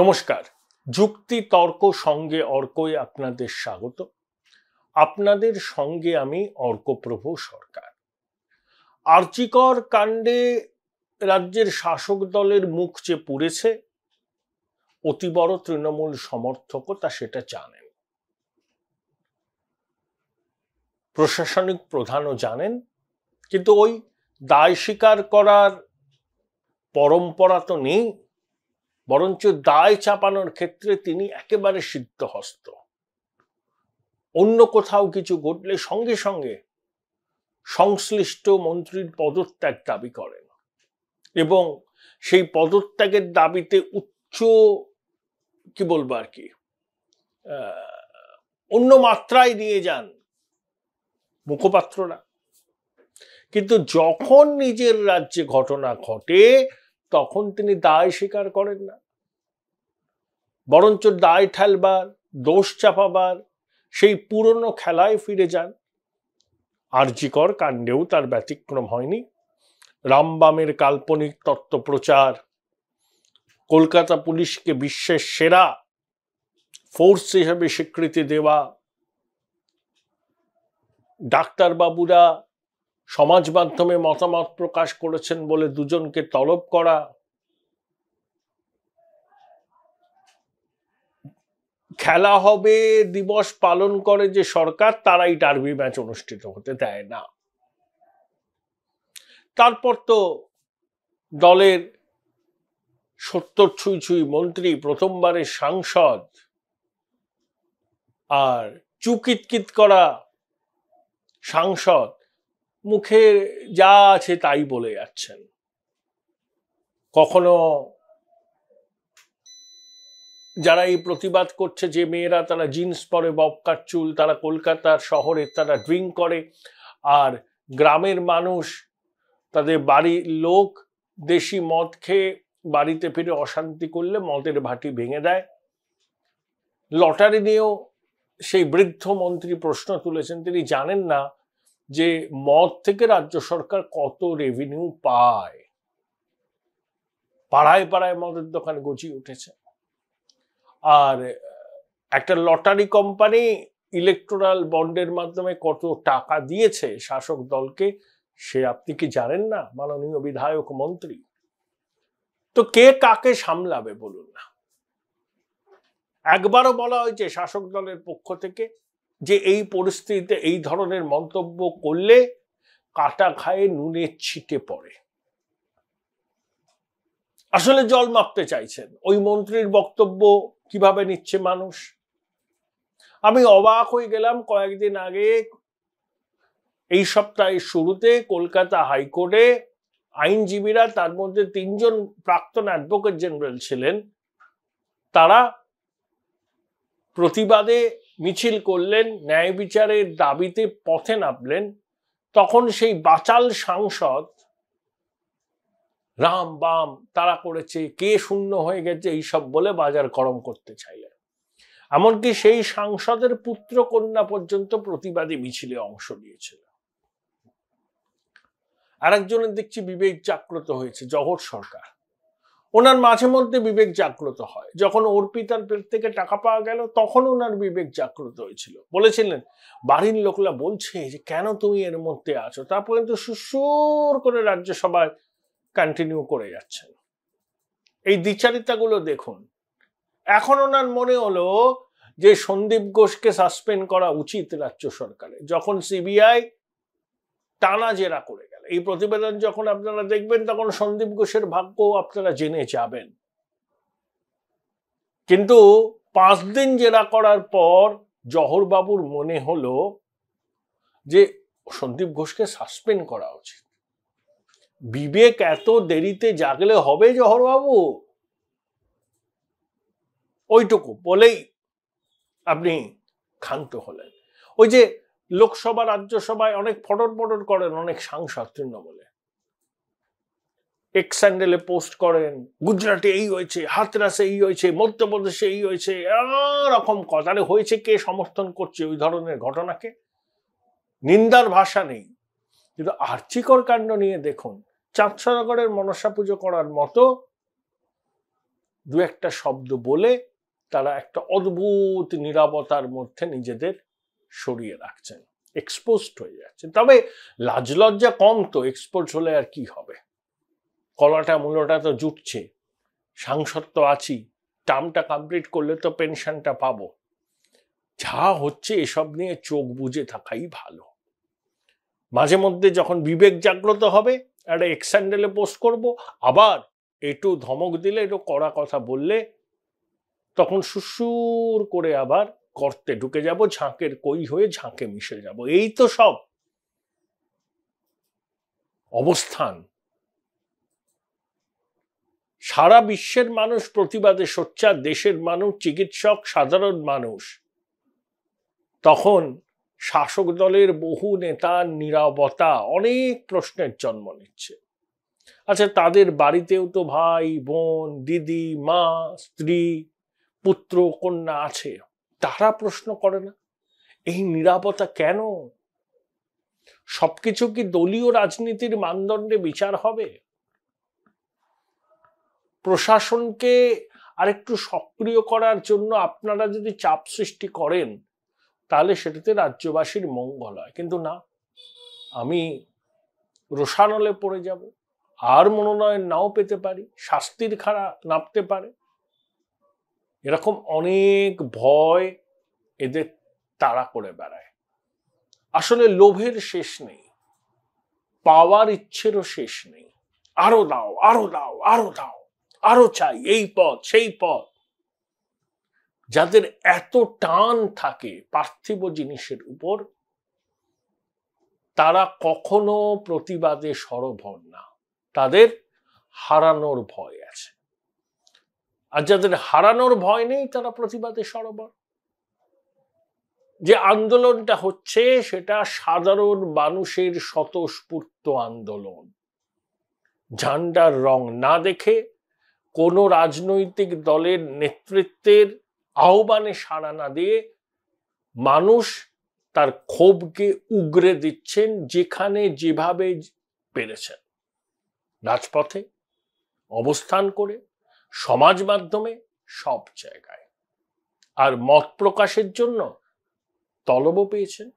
নমস্কার যুক্তি তর্ক সঙ্গে অর্কই আপনাদের স্বাগত আপনাদের সঙ্গে আমি অর্কপ্রভু সরকার আর্চিকর কাণ্ডে রাজ্যের শাসক দলের মুখ যে পুড়েছে অতি বড় তৃণমূল সমর্থকও তা সেটা জানেন প্রশাসনিক প্রধানও জানেন কিন্তু ওই দায় স্বীকার করার পরম্পরা তো নেই বরঞ্চ দায় চাপানোর ক্ষেত্রে তিনি একেবারে সিদ্ধহস্ত অন্য কোথাও কিছু ঘটলে সঙ্গে সঙ্গে সংশ্লিষ্ট মন্ত্রীর পদত্যাগ দাবি করেন এবং সেই পদত্যাগের দাবিতে উচ্চ কি বলবো আর কি অন্য মাত্রায় নিয়ে যান মুখপাত্ররা কিন্তু যখন নিজের রাজ্যে ঘটনা ঘটে তখন তিনি দায় স্বীকার করেন না বরঞ্চ দায় ঠেলবার দোষ চাপাবার সেই পুরনো খেলায় ফিরে যান আরজিকর কাণ্ডেও তার ব্যতিক্রম হয়নি রামবামের কাল্পনিক তত্ত্ব প্রচার কলকাতা পুলিশকে বিশ্বের সেরা ফোর্স হিসেবে স্বীকৃতি দেওয়া ডাক্তারবাবুরা সমাজ মাধ্যমে মতামত প্রকাশ করেছেন বলে দুজনকে তলব করা খেলা হবে দিবস পালন করে যে সরকার তারাই ডার্বি ম্যাচ অনুষ্ঠিত হতে দেয় না তারপর তো দলের সত্তর ছুঁই ছুঁই মন্ত্রী প্রথমবারের সাংসদ আর চুকিতকিত করা সাংসদ মুখে যা আছে তাই বলে যাচ্ছেন কখনো যারা এই প্রতিবাদ করছে যে মেয়েরা তারা জিন্স পরে ববকার চুল তারা কলকাতার শহরে তারা ড্রিঙ্ক করে আর গ্রামের মানুষ তাদের বাড়ি লোক দেশি মদ খেয়ে বাড়িতে ফিরে অশান্তি করলে মদের ভাটি ভেঙে দেয় লটারি নিয়েও সেই বৃদ্ধ মন্ত্রী প্রশ্ন তুলেছেন তিনি জানেন না যে মদ থেকে রাজ্য সরকার কত রেভিনিউ পায় পাড়ায় পাড়ায় মদের দোকান গজিয়ে উঠেছে আর একটা লটারি কোম্পানি ইলেকট্রাল বন্ডের মাধ্যমে কত টাকা দিয়েছে শাসক দলকে সে আপনি কি জানেন না মাননীয় বিধায়ক মন্ত্রী তো কে কাকে সামলাবে বলুন না একবারও বলা হয়েছে শাসক দলের পক্ষ থেকে যে এই পরিস্থিতিতে এই ধরনের মন্তব্য করলে কাটা খায়ে নুনে ছিটে পড়ে আসলে জল মাপতে চাইছেন ওই মন্ত্রীর বক্তব্য কিভাবে নিচ্ছে মানুষ আমি অবাক হয়ে গেলাম কয়েকদিন আগে এই সপ্তাহের শুরুতে কলকাতা হাইকোর্টে আইনজীবীরা তার মধ্যে তিনজন প্রাক্তন অ্যাডভোকেট জেনারেল ছিলেন তারা প্রতিবাদে মিছিল করলেন ন্যায় বিচারের দাবিতে পথে নামলেন তখন সেই বাচাল সাংসদ রাম বাম তারা করেছে কে শূন্য হয়ে গেছে এইসব বলে বাজার গরম করতে চাইলেন এমনকি সেই সাংসদের পুত্র কন্যা পর্যন্ত প্রতিবাদী মিছিলে অংশ নিয়েছিল আরেকজনের দেখছি বিবেক জাগ্রত হয়েছে জহর সরকার ওনার মাঝে মধ্যে বিবেক জাগ্রত হয় যখন অর্পিতার পেট থেকে টাকা পাওয়া গেল তখন ওনার বিবেক জাগ্রত হয়েছিল বলেছিলেন বাড়ির লোকলা বলছে যে কেন তুমি এর মধ্যে আছো তা পর্যন্ত সুসুর করে রাজ্যসভায় কন্টিনিউ করে যাচ্ছেন এই দ্বিচারিতাগুলো দেখুন এখন ওনার মনে হলো যে সন্দীপ ঘোষকে সাসপেন্ড করা উচিত রাজ্য সরকারে যখন সিবিআই টানা জেরা করে এই প্রতিবেদন যখন আপনারা দেখবেন তখন সন্দীপ ঘোষের ভাগ্য আপনারা জেনে যাবেন কিন্তু পাঁচ দিন জেরা করার পর জহরবাবুর মনে হলো যে সন্দীপ ঘোষকে সাসপেন্ড করা উচিত বিবেক এত দেরিতে জাগলে হবে জহরবাবু ওইটুকু বলেই আপনি ক্ষান্ত হলেন ওই যে লোকসভা রাজ্যসভায় অনেক ফটর ফটর করেন অনেক সাংসদ তৃণমূলে এক্স স্যান্ডেলে পোস্ট করেন গুজরাটে এই হয়েছে হাতরাসে এই হয়েছে মধ্যপ্রদেশে এই হয়েছে রকম কথা হয়েছে কে সমর্থন করছে ওই ধরনের ঘটনাকে নিন্দার ভাষা নেই কিন্তু আর্চিকর কাণ্ড নিয়ে দেখুন চাঁদসরগড়ের মনসা পুজো করার মতো দু একটা শব্দ বলে তারা একটা অদ্ভুত নিরাপতার মধ্যে নিজেদের সরিয়ে রাখছেন এক্সপোজড হয়ে যাচ্ছে তবে লাজ লজ্জা কম তো এক্সপোজ হলে আর কি হবে কলাটা মূলটা তো জুটছে সাংসদ তো আছি টার্মটা কমপ্লিট করলে তো পেনশনটা পাবো যা হচ্ছে এসব নিয়ে চোখ বুঝে থাকাই ভালো মাঝে মধ্যে যখন বিবেক জাগ্রত হবে একটা এক্স পোস্ট করব আবার একটু ধমক দিলে একটু কড়া কথা বললে তখন সুসুর করে আবার গর্তে ঢুকে যাব ঝাঁকের কই হয়ে ঝাঁকে মিশে যাব এই তো সব অবস্থান সারা বিশ্বের মানুষ প্রতিবাদে সোচ্চার দেশের মানুষ চিকিৎসক সাধারণ মানুষ তখন শাসক দলের বহু নেতার নিরবতা অনেক প্রশ্নের জন্ম নিচ্ছে আচ্ছা তাদের বাড়িতেও তো ভাই বোন দিদি মা স্ত্রী পুত্র কন্যা আছে তারা প্রশ্ন করে না এই নিরাপত্তা কেন সবকিছু কি দলীয় রাজনীতির মানদণ্ডে বিচার হবে প্রশাসনকে আরেকটু সক্রিয় করার জন্য আপনারা যদি চাপ সৃষ্টি করেন তাহলে সেটাতে রাজ্যবাসীর মঙ্গল হয় কিন্তু না আমি রোষানলে পড়ে যাব আর মনোনয়ন নাও পেতে পারি শাস্তির খাড়া নামতে পারে এরকম অনেক ভয় এদের তাড়া করে বেড়ায় আসলে লোভের শেষ নেই পাওয়ার ইচ্ছেরও শেষ নেই আরো দাও আরো দাও আরো দাও আরো চাই এই পথ সেই পথ যাদের এত টান থাকে পার্থিব জিনিসের উপর তারা কখনো প্রতিবাদে সরব হন না তাদের হারানোর ভয় আছে আর যাদের হারানোর ভয় নেই তারা প্রতিবাদে সরবর যে আন্দোলনটা হচ্ছে সেটা সাধারণ মানুষের স্বতঃস্ফূর্ত আন্দোলন ঝান্ডার রং না দেখে কোনো রাজনৈতিক দলের নেতৃত্বের আহ্বানে সাড়া না দিয়ে মানুষ তার ক্ষোভকে উগরে দিচ্ছেন যেখানে যেভাবে পেরেছেন রাজপথে অবস্থান করে সমাজ মাধ্যমে সব জায়গায় আর মত প্রকাশের জন্য তলবও পেয়েছেন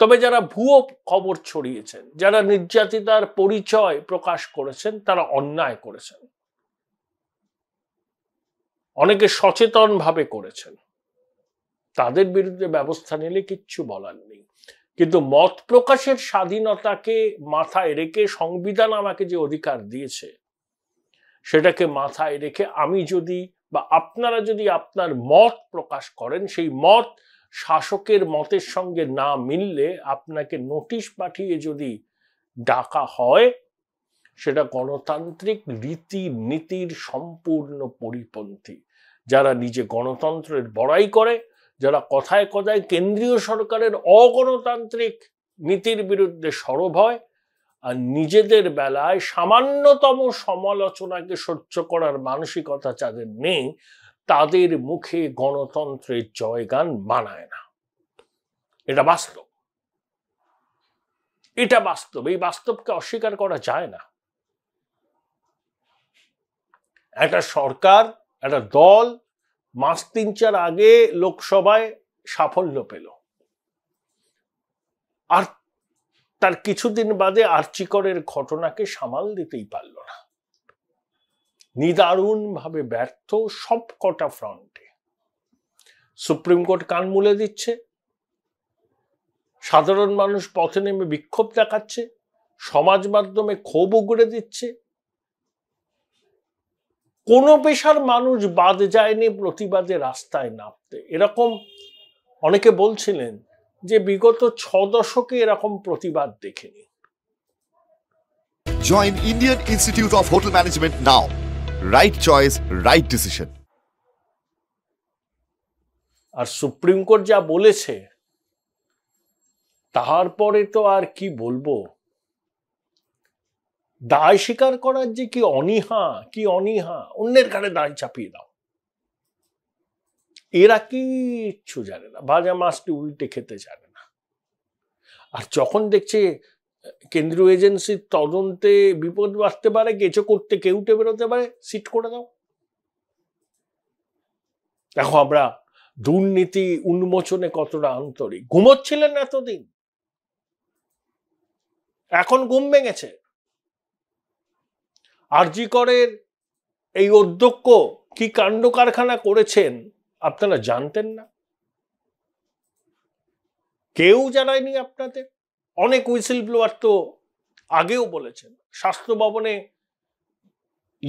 তবে যারা ভুয়ো খবর ছড়িয়েছেন যারা নির্যাতিতার পরিচয় প্রকাশ করেছেন তারা অন্যায় করেছেন অনেকে সচেতনভাবে করেছেন তাদের বিরুদ্ধে ব্যবস্থা নিলে কিচ্ছু বলার নেই কিন্তু মত প্রকাশের স্বাধীনতাকে মাথায় রেখে সংবিধান আমাকে যে অধিকার দিয়েছে সেটাকে মাথায় রেখে আমি যদি বা আপনারা যদি আপনার মত প্রকাশ করেন সেই মত শাসকের মতের সঙ্গে না মিললে আপনাকে নোটিশ পাঠিয়ে যদি ডাকা হয় সেটা গণতান্ত্রিক রীতি নীতির সম্পূর্ণ পরিপন্থী যারা নিজে গণতন্ত্রের বড়াই করে যারা কথায় কথায় কেন্দ্রীয় সরকারের অগণতান্ত্রিক নীতির বিরুদ্ধে সরব হয় আর নিজেদের বেলায় সামান্যতম সমালোচনাকে সহ্য করার মানসিকতা যাদের নেই তাদের মুখে গণতন্ত্রের জয়গান মানায় না এটা বাস্তব এটা বাস্তব এই বাস্তবকে অস্বীকার করা যায় না একটা সরকার একটা দল মাস তিন চার আগে লোকসভায় সাফল্য পেল আর তার কিছুদিন বাদে আর্চিকরের ঘটনাকে সামাল দিতেই পারল না নিদারুণ ভাবে ব্যর্থ সব কটা ফ্রন্টে সুপ্রিম কোর্ট কান মুলে দিচ্ছে সাধারণ মানুষ পথে নেমে বিক্ষোভ দেখাচ্ছে সমাজ মাধ্যমে ক্ষোভ উগড়ে দিচ্ছে কোনো পেশার মানুষ বাদ যায়নি প্রতিবাদে রাস্তায় নামতে এরকম অনেকে বলছিলেন যে বিগত ছ দশকে এরকম প্রতিবাদ দেখেনি join Indian Institute of Hotel Management নাও রাইট চয়েস রাইট ডিসিশন আর সুপ্রিম কোর্ট যা বলেছে তারপরে তো আর কি বলবো দায় স্বীকার করার যে কি অনীহা কি অনীহা অন্যের কারে দায় চাপিয়ে দাও এরা কিচ্ছু জানে না ভাজা মাছটি উল্টে খেতে জানে না আর যখন দেখছে কেন্দ্রীয় এজেন্সির তদন্তে বিপদ বাড়তে পারে গেছো করতে কেউ টে বেরোতে পারে সিট করে দাও দেখো আমরা দুর্নীতি উন্মোচনে কতটা আন্তরিক ঘুমোচ্ছিলেন এতদিন এখন ঘুম ভেঙেছে আরজি করের এই অধ্যক্ষ কি কাণ্ড কারখানা করেছেন আপনারা জানতেন না কেউ জানায়নি আপনাদের অনেক উইসিল ব্লোয়ার তো আগেও বলেছেন স্বাস্থ্য ভবনে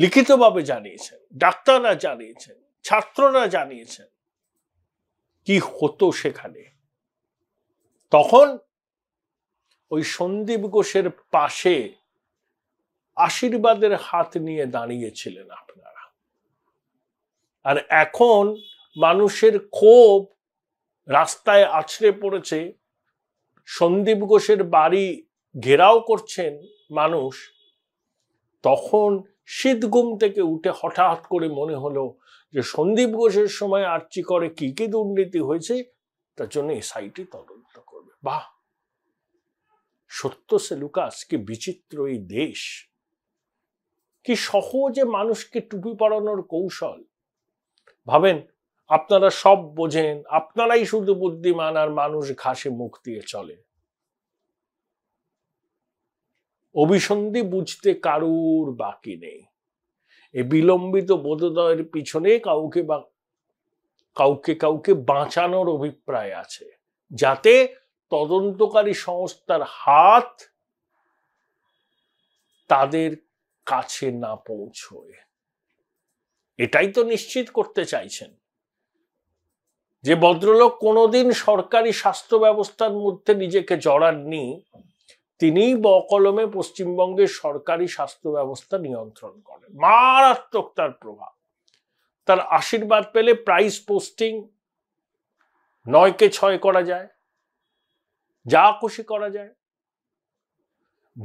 লিখিতভাবে জানিয়েছেন ডাক্তাররা জানিয়েছেন ছাত্ররা জানিয়েছেন কি হতো সেখানে তখন ওই সন্দীপ ঘোষের পাশে আশীর্বাদের হাত নিয়ে দাঁড়িয়েছিলেন আপনারা আর এখন মানুষের ক্ষোভ রাস্তায় আছড়ে পড়েছে সন্দীপ ঘোষের বাড়ি ঘেরাও করছেন মানুষ তখন শীত ঘুম থেকে উঠে হঠাৎ করে মনে হলো যে সন্দীপ ঘোষের সময় আর্চি করে কি কি দুর্নীতি হয়েছে তার জন্য এসআইটি তদন্ত করবে বাহ সত্য সে লুকাস কি বিচিত্র এই দেশ কি সহজে মানুষকে টুপি পড়ানোর কৌশল ভাবেন আপনারা সব বোঝেন আপনারাই শুধু বুদ্ধিমান আর মানুষ ঘাসে মুখ দিয়ে চলে অভিসন্ধি বুঝতে কারুর বাকি নেই এ বিলম্বিত বোধদয়ের পিছনে কাউকে বা কাউকে কাউকে বাঁচানোর অভিপ্রায় আছে যাতে তদন্তকারী সংস্থার হাত তাদের কাছে না পৌঁছয় এটাই তো নিশ্চিত করতে চাইছেন যে ভদ্রলোক কোনোদিন সরকারি স্বাস্থ্য ব্যবস্থার মধ্যে নিজেকে জড়াননি তিনিই বকলমে পশ্চিমবঙ্গের সরকারি স্বাস্থ্য ব্যবস্থা নিয়ন্ত্রণ করেন মারাত্মক তার প্রভাব তার আশীর্বাদ পেলে প্রাইস পোস্টিং নয়কে ছয় করা যায় যা খুশি করা যায়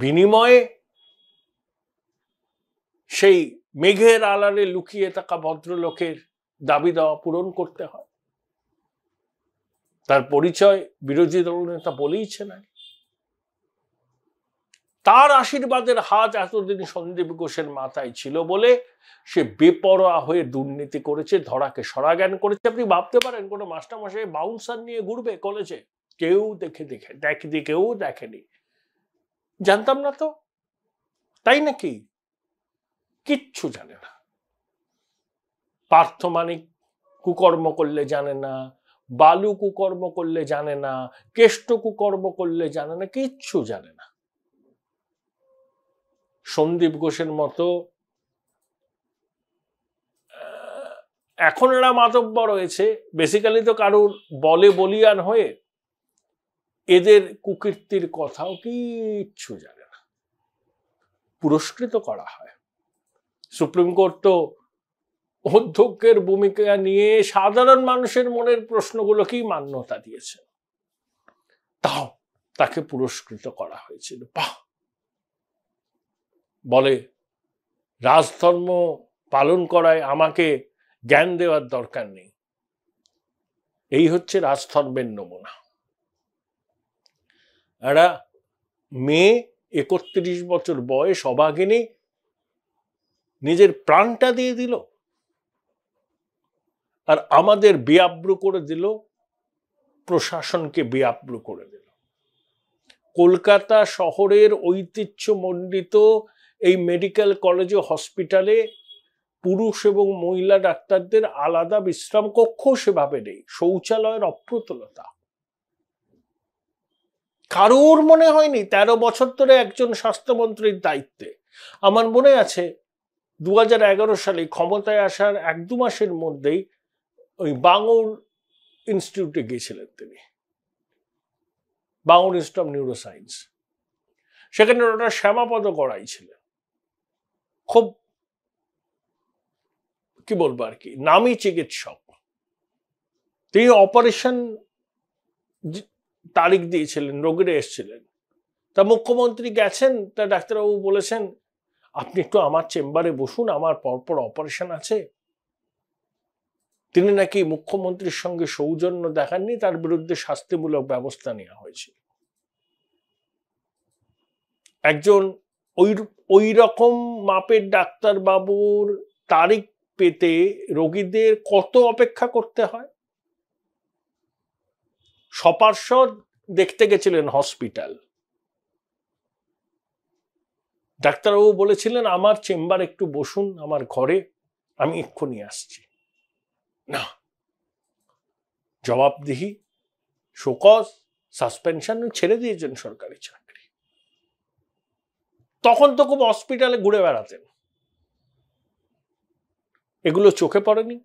বিনিময়ে সেই মেঘের আলারে লুকিয়ে থাকা ভদ্রলোকের দাবি দেওয়া পূরণ করতে হয় তার পরিচয় বিরোধী দলনেতা বলেইছে না তার আশীর্বাদের হাত এতদিন সন্দীপ ঘোষের মাথায় ছিল বলে সে বেপরোয়া হয়ে দুর্নীতি করেছে ধরাকে সরাজ্ঞান করেছে আপনি ভাবতে পারেন কোনো মাস্টারমশাই বাউন্সার নিয়ে ঘুরবে কলেজে কেউ দেখে দেখে দেখে কেউ দেখেনি জানতাম না তো তাই নাকি কিচ্ছু জানে না পার্থমানিক কুকর্ম করলে জানে না বালু কুকর্ম করলে জানে না কেষ্ট কুকর্ম করলে জানে না কিচ্ছু জানে না সন্দীপ ঘোষের মতো এখন এরা মাতব্য রয়েছে বেসিক্যালি তো কারুর বলে বলিয়ান হয়ে এদের কুকীর্তির কথাও কিচ্ছু জানে না পুরস্কৃত করা হয় সুপ্রিম কোর্ট তো অধ্যক্ষের ভূমিকা নিয়ে সাধারণ মানুষের মনের প্রশ্নগুলোকেই মান্যতা দিয়েছে তাও তাকে পুরস্কৃত করা হয়েছিল বাহ বলে রাজধর্ম পালন করায় আমাকে জ্ঞান দেওয়ার দরকার নেই এই হচ্ছে রাজধর্মের নমুনা একটা মেয়ে একত্রিশ বছর বয়স অবাগিনী নিজের প্রাণটা দিয়ে দিল আর আমাদের বিয়াব্রু করে দিল প্রশাসনকে বেআব্র করে দিল কলকাতা শহরের ঐতিহ্যমণ্ডিত এই মেডিকেল কলেজ ও হসপিটালে পুরুষ এবং মহিলা ডাক্তারদের আলাদা বিশ্রাম কক্ষ সেভাবে নেই শৌচালয়ের অপ্রতুলতা কারোর মনে হয়নি তেরো বছর ধরে একজন স্বাস্থ্যমন্ত্রীর দায়িত্বে আমার মনে আছে দু সালে ক্ষমতায় আসার এক দু মাসের মধ্যেই ওই বাঙুর ইনস্টিটিউটে গিয়েছিলেন তিনি বাঙুর ইনস্টিটিউট অফ সায়েন্স সেখানে ডক্টর শ্যামাপদ গড়াইছিলেন ছিলেন খুব কি বলবো আর কি নামি চিকিৎসক তিনি অপারেশন তারিখ দিয়েছিলেন রোগীরা এসছিলেন তা মুখ্যমন্ত্রী গেছেন তা ডাক্তারবাবু বলেছেন আপনি একটু আমার চেম্বারে বসুন আমার পরপর অপারেশন আছে তিনি নাকি মুখ্যমন্ত্রীর সঙ্গে সৌজন্য দেখাননি তার বিরুদ্ধে শাস্তিমূলক ব্যবস্থা নেওয়া হয়েছে একজন ওই ওই রকম মাপের ডাক্তারবাবুর তারিখ পেতে রোগীদের কত অপেক্ষা করতে হয় সপার্ষদ দেখতে গেছিলেন হসপিটাল ডাক্তারবাবু বলেছিলেন আমার চেম্বার একটু বসুন আমার ঘরে আমি এক্ষুনি আসছি না জবাবদিহি শোকজ সাসপেনশন ছেড়ে দিয়েছেন সরকারি চাকরি তখন তো খুব হসপিটালে ঘুরে বেড়াতেন এগুলো চোখে পড়েনি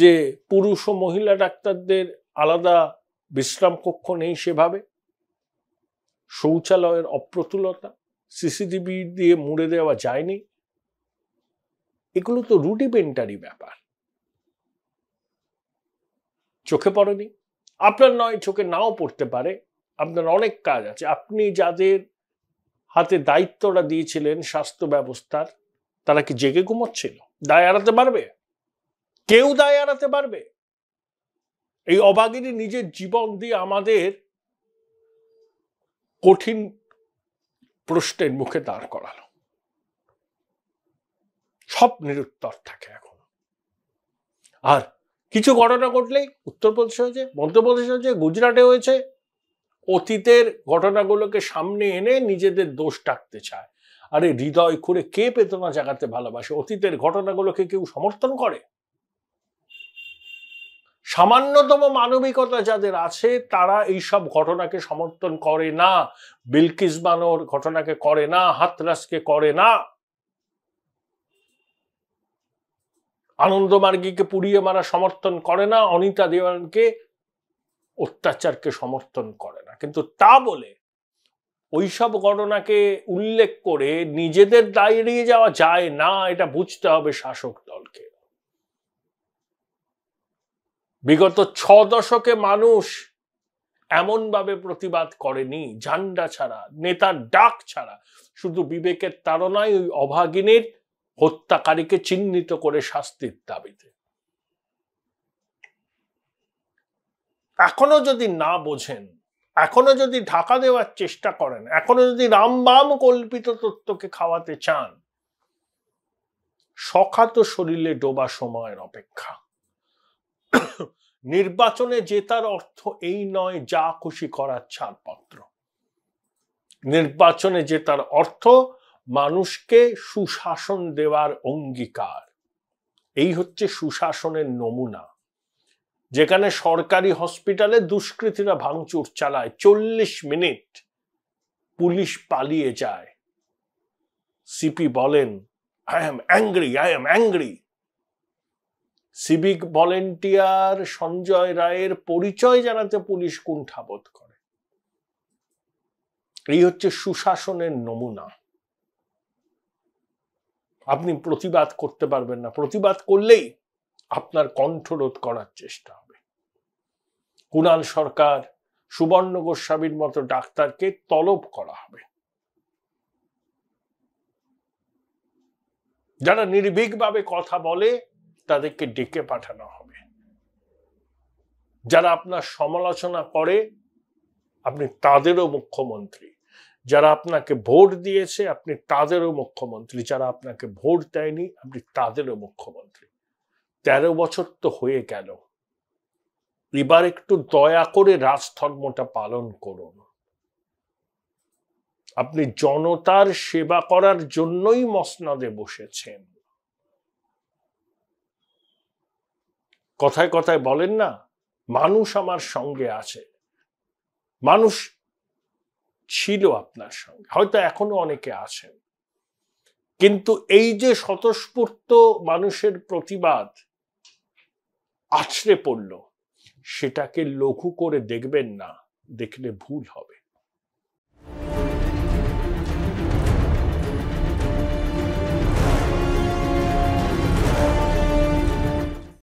যে পুরুষ ও মহিলা ডাক্তারদের আলাদা বিশ্রাম কক্ষ নেই সেভাবে শৌচালয়ের অপ্রতুলতা সিসিটিভি দিয়ে মুড়ে দেওয়া যায়নি এগুলো তো রুডিমেন্টারি ব্যাপার চোখে পড়েনি আপনার নয় চোখে নাও পড়তে পারে আপনার অনেক কাজ আছে আপনি যাদের হাতে দায়িত্বটা দিয়েছিলেন স্বাস্থ্য ব্যবস্থার তারা কি জেগে ঘুমোচ্ছিল দায় এড়াতে পারবে কেউ দায় এড়াতে পারবে এই অবাগিনী নিজের জীবন দিয়ে আমাদের কঠিন প্রশ্নের মুখে দাঁড় করালো সব নিরুত্তর থাকে এখন আর কিছু ঘটনা ঘটলেই উত্তরপ্রদেশে হয়েছে মধ্যপ্রদেশে হয়েছে গুজরাটে হয়েছে অতীতের ঘটনাগুলোকে সামনে এনে নিজেদের দোষ ডাকতে চায় আরে হৃদয় খুঁড়ে কে পেতনা জাগাতে ভালোবাসে অতীতের ঘটনাগুলোকে কেউ সমর্থন করে সামান্যতম মানবিকতা যাদের আছে তারা এইসব ঘটনাকে সমর্থন করে না বিলকিস বানোর ঘটনাকে করে না হাতরাসকে করে না আনন্দমার্গীকে পুড়িয়ে মারা সমর্থন করে না অনিতা দেওয়ানকে অত্যাচারকে সমর্থন করে না কিন্তু তা বলে ওইসব গণনাকে উল্লেখ করে নিজেদের দায় এড়িয়ে যাওয়া যায় না এটা বুঝতে হবে শাসক দলকে বিগত ছ দশকে মানুষ এমনভাবে প্রতিবাদ করেনি ঝান্ডা ছাড়া নেতার ডাক ছাড়া শুধু বিবেকের তারনায় ওই অভাগিনীর হত্যাকারীকে চিহ্নিত করে শাস্তির দাবিতে এখনো যদি না বোঝেন এখনো যদি ঢাকা দেওয়ার চেষ্টা করেন এখনো যদি রামবাম কল্পিত তত্ত্বকে খাওয়াতে চান সখাত শরীরে ডোবা সময়ের অপেক্ষা নির্বাচনে জেতার অর্থ এই নয় যা খুশি করার ছাড়পত্র নির্বাচনে জেতার অর্থ মানুষকে সুশাসন দেওয়ার অঙ্গীকার এই হচ্ছে সুশাসনের নমুনা যেখানে সরকারি হসপিটালে দুষ্কৃতীরা ভাঙচুর চালায় চল্লিশ মিনিট পুলিশ পালিয়ে যায় সিপি বলেন I am angry I am angry civic volunteer Sanjay রায়ের পরিচয় জানাতে পুলিশ কুণ্ঠাবোধ করে এই হচ্ছে সুশাসনের নমুনা আপনি প্রতিবাদ করতে পারবেন না প্রতিবাদ করলেই আপনার কণ্ঠরোধ করার চেষ্টা হবে কুণাল সরকার সুবর্ণ গোস্বামীর মতো ডাক্তারকে তলব করা হবে যারা নির্ভীকভাবে কথা বলে তাদেরকে ডেকে পাঠানো হবে যারা আপনার সমালোচনা করে আপনি তাদেরও মুখ্যমন্ত্রী যারা আপনাকে ভোট দিয়েছে আপনি তাদেরও মুখ্যমন্ত্রী যারা আপনাকে ভোট দেয়নি আপনি তাদেরও মুখ্যমন্ত্রী তেরো বছর তো হয়ে গেল এবার একটু দয়া করে রাজধর্মটা পালন করুন আপনি জনতার সেবা করার জন্যই মসনদে বসেছেন কথায় কথায় বলেন না মানুষ আমার সঙ্গে আছে মানুষ ছিল আপনার সঙ্গে হয়তো এখনো অনেকে আছেন কিন্তু এই যে স্বতঃস্ফূর্ত মানুষের প্রতিবাদ আছড়ে পড়ল সেটাকে লঘু করে দেখবেন না দেখলে ভুল হবে